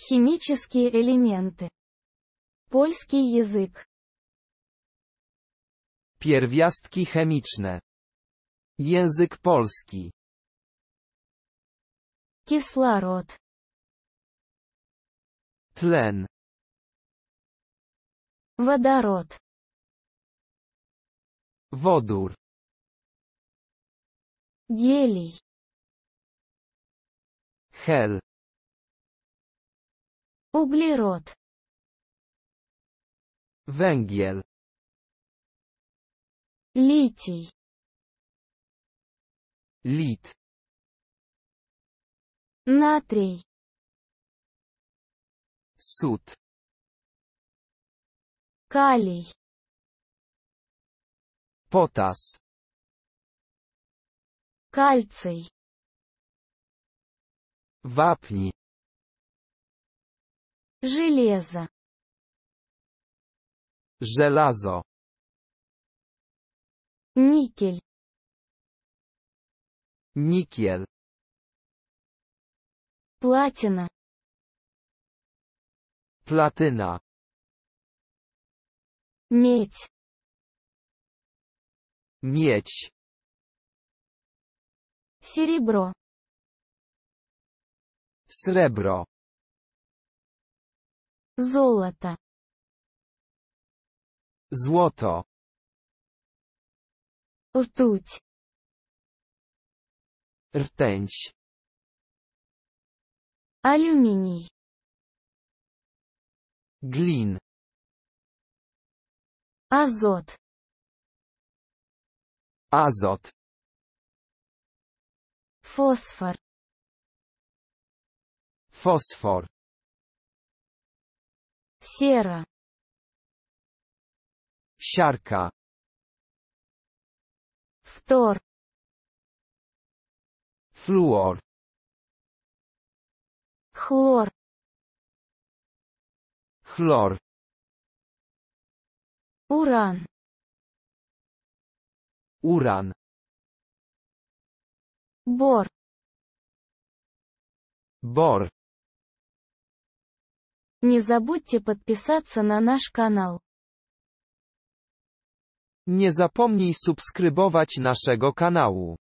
Химические элементы. Польский язык. Pierwiastki chemiczne. Język polski. Кислород. тлен, Водород. водур, Гелий. Hel. Углерод. Węgiel. Литий. Лит. Натрий. Суд. Калий. Потас. Кальций. Вапни. Железо. Żelazo. Никель. Nikiel. Платина. Platyna. Медь. Miedź. Серебро. Srebro. Золото. Złoto. Ртуть. Rtęć. Алюминий. глин, Азот. Азот. Фосфор. Фосфор. Сера. Siarka. Втор. Fluor. Хлор. Chlor. Уран. Uran. Бор. Bor. Не забудьте подписаться на наш канал. Nie zapomnij subskrybować naszego kanału.